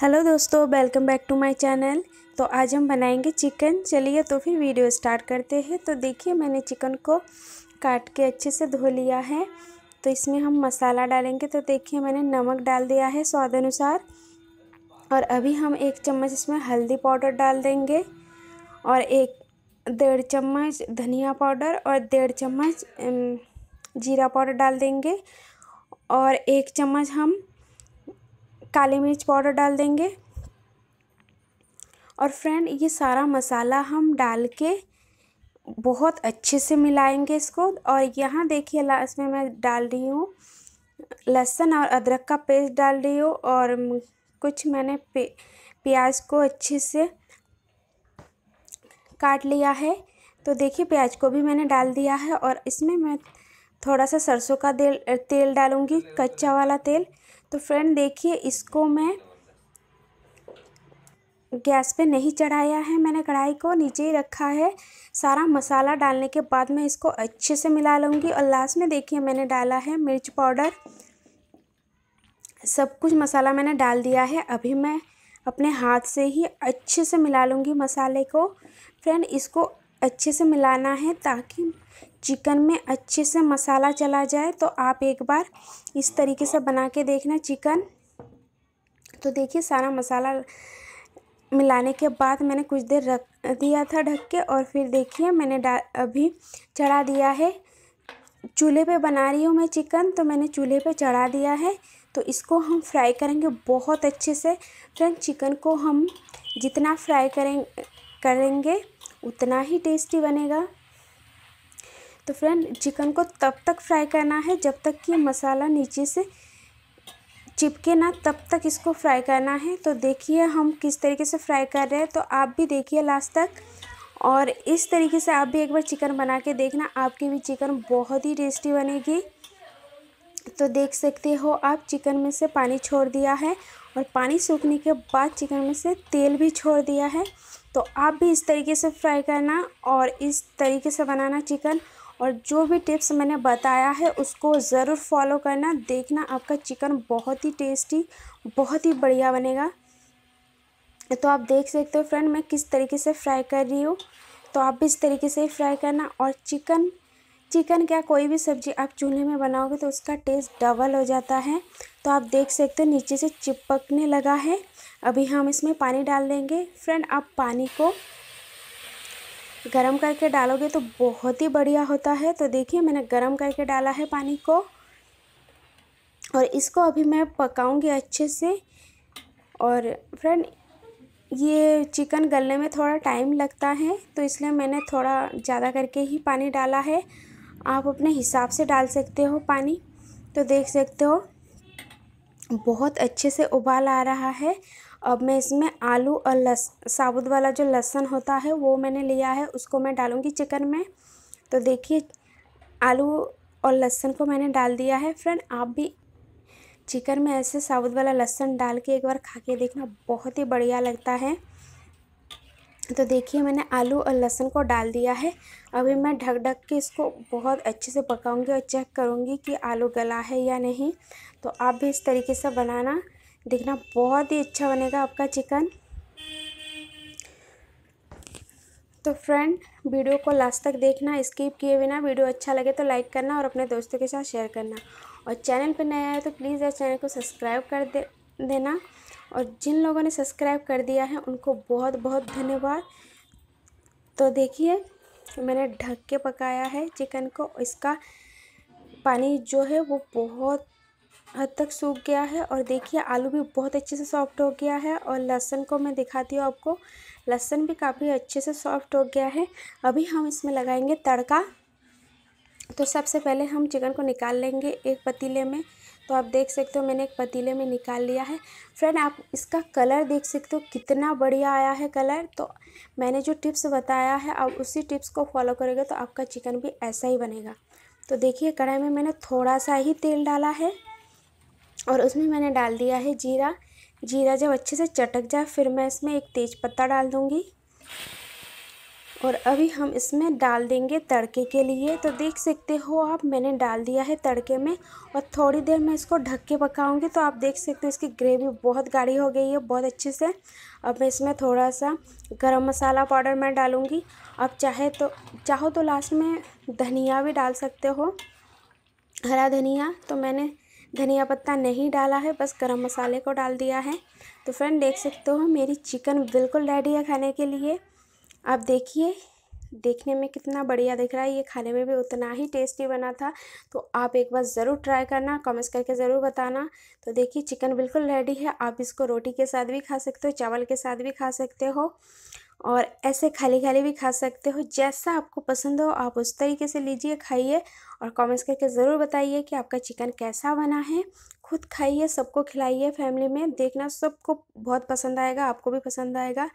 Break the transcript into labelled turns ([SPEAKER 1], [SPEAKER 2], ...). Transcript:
[SPEAKER 1] hello दोस्तों welcome back to my channel तो आज हम बनाएंगे चिकन चलिए तो फिर वीडियो स्टार्ट करते हैं तो देखिए मैंने चिकन को काट के अच्छे से धो लिया है तो इसमें हम मसाला डालेंगे तो देखिए मैंने नमक डाल दिया है स्वाद अनुसार और अभी हम एक चम्मच इसमें हल्दी पाउडर डाल देंगे और एक डेढ़ चम्मच धनिया पाउडर और डेढ़ चम्मच जीरा पाउडर डाल देंगे और एक चम्मच हम काली मिर्च पाउडर डाल देंगे और फ्रेंड ये सारा मसाला हम डाल के बहुत अच्छे से मिलाएंगे इसको और यहाँ देखिए लास्ट में मैं डाल रही हूँ लहसुन और अदरक का पेस्ट डाल रही हूँ और कुछ मैंने प्याज को अच्छे से काट लिया है तो देखिए प्याज को भी मैंने डाल दिया है और इसमें मैं थोड़ा सा सरसों का तेल तेल डालूँगी कच्चा वाला तेल तो फ्रेंड देखिए इसको मैं गैस पे नहीं चढ़ाया है मैंने कढ़ाई को नीचे ही रखा है सारा मसाला डालने के बाद मैं इसको अच्छे से मिला लूँगी और लास्ट में देखिए मैंने डाला है मिर्च पाउडर सब कुछ मसाला मैंने डाल दिया है अभी मैं अपने हाथ से ही अच्छे से मिला लूँगी मसाले को फ्रेंड इसको अच्छे से मिलाना है ताकि चिकन में अच्छे से मसाला चला जाए तो आप एक बार इस तरीके से बना के देखना चिकन तो देखिए सारा मसाला मिलाने के बाद मैंने कुछ देर रख दिया था ढक के और फिर देखिए मैंने डा अभी चढ़ा दिया है चूल्हे पे बना रही हूँ मैं चिकन तो मैंने चूल्हे पे चढ़ा दिया है तो इसको हम फ्राई करेंगे बहुत अच्छे से फ्रेंड चिकन को हम जितना फ्राई करें करेंगे उतना ही टेस्टी बनेगा तो फ्रेंड चिकन को तब तक फ्राई करना है जब तक कि मसाला नीचे से चिपके ना तब तक इसको फ्राई करना है तो देखिए हम किस तरीके से फ्राई कर रहे हैं तो आप भी देखिए लास्ट तक और इस तरीके से आप भी एक बार चिकन बना के देखना आपकी भी चिकन बहुत ही टेस्टी बनेगी तो देख सकते हो आप चिकन में से पानी छोड़ दिया है और पानी सूखने के बाद चिकन में से तेल भी छोड़ दिया है तो आप भी इस तरीके से फ्राई करना और इस तरीके से बनाना चिकन और जो भी टिप्स मैंने बताया है उसको ज़रूर फॉलो करना देखना आपका चिकन बहुत ही टेस्टी बहुत ही बढ़िया बनेगा तो आप देख सकते हो फ्रेंड मैं किस तरीके से फ्राई कर रही हूँ तो आप भी इस तरीके से फ्राई करना और चिकन चिकन क्या कोई भी सब्ज़ी आप चूल्हे में बनाओगे तो उसका टेस्ट डबल हो जाता है तो आप देख सकते हो नीचे से चिपकने लगा है अभी हम इसमें पानी डाल देंगे फ्रेंड आप पानी को गरम करके डालोगे तो बहुत ही बढ़िया होता है तो देखिए मैंने गरम करके डाला है पानी को और इसको अभी मैं पकाऊंगी अच्छे से और फ्रेंड ये चिकन गलने में थोड़ा टाइम लगता है तो इसलिए मैंने थोड़ा ज़्यादा करके ही पानी डाला है आप अपने हिसाब से डाल सकते हो पानी तो देख सकते हो बहुत अच्छे से उबाल आ रहा है अब मैं इसमें आलू और लस साबुत वाला जो लहसुन होता है वो मैंने लिया है उसको मैं डालूँगी चिकन में तो देखिए आलू और लहसुन को मैंने डाल दिया है फ्रेंड आप भी चिकन में ऐसे साबुत वाला लहसुन डाल के एक बार खा के देखना बहुत ही बढ़िया लगता है तो देखिए मैंने आलू और लहसुन को डाल दिया है अभी मैं ढक ढक के इसको बहुत अच्छे से पकाऊंगी और चेक करूंगी कि आलू गला है या नहीं तो आप भी इस तरीके से बनाना देखना बहुत ही अच्छा बनेगा आपका चिकन तो फ्रेंड वीडियो को लास्ट तक देखना स्किप किए बिना वीडियो अच्छा लगे तो लाइक करना और अपने दोस्तों के साथ शेयर करना और चैनल पर नया है तो प्लीज़ इस चैनल को सब्सक्राइब कर दे देना और जिन लोगों ने सब्सक्राइब कर दिया है उनको बहुत बहुत धन्यवाद तो देखिए मैंने ढक के पकाया है चिकन को इसका पानी जो है वो बहुत हद तक सूख गया है और देखिए आलू भी बहुत अच्छे से सॉफ्ट हो गया है और लहसुन को मैं दिखाती हूँ आपको लहसुन भी काफ़ी अच्छे से सॉफ्ट हो गया है अभी हम इसमें लगाएंगे तड़का तो सबसे पहले हम चिकन को निकाल लेंगे एक पतीले में तो आप देख सकते हो मैंने एक पतीले में निकाल लिया है फ्रेंड आप इसका कलर देख सकते हो कितना बढ़िया आया है कलर तो मैंने जो टिप्स बताया है आप उसी टिप्स को फॉलो करोगे तो आपका चिकन भी ऐसा ही बनेगा तो देखिए कढ़ाई में मैंने थोड़ा सा ही तेल डाला है और उसमें मैंने डाल दिया है जीरा जीरा जब अच्छे से चटक जाए फिर मैं इसमें एक तेज़ पत्ता डाल दूँगी और अभी हम इसमें डाल देंगे तड़के के लिए तो देख सकते हो आप मैंने डाल दिया है तड़के में और थोड़ी देर में इसको ढक के पकाऊँगी तो आप देख सकते हो इसकी ग्रेवी बहुत गाढ़ी हो गई है बहुत अच्छे से अब मैं इसमें थोड़ा सा गरम मसाला पाउडर मैं डालूँगी अब चाहे तो चाहो तो लास्ट में धनिया भी डाल सकते हो हरा धनिया तो मैंने धनिया पत्ता नहीं डाला है बस गरम मसाले को डाल दिया है तो फ्रेंड देख सकते हो मेरी चिकन बिल्कुल रेडी है खाने के लिए आप देखिए देखने में कितना बढ़िया दिख रहा है ये खाने में भी उतना ही टेस्टी बना था तो आप एक बार ज़रूर ट्राई करना कमेंट्स करके ज़रूर बताना तो देखिए चिकन बिल्कुल रेडी है आप इसको रोटी के साथ भी खा सकते हो चावल के साथ भी खा सकते हो और ऐसे खाली खाली भी खा सकते हो जैसा आपको पसंद हो आप उस तरीके से लीजिए खाइए और कमेंट्स करके ज़रूर बताइए कि आपका चिकन कैसा बना है खुद खाइए सबको खिलाइए फैमिली में देखना सबको बहुत पसंद आएगा आपको भी पसंद आएगा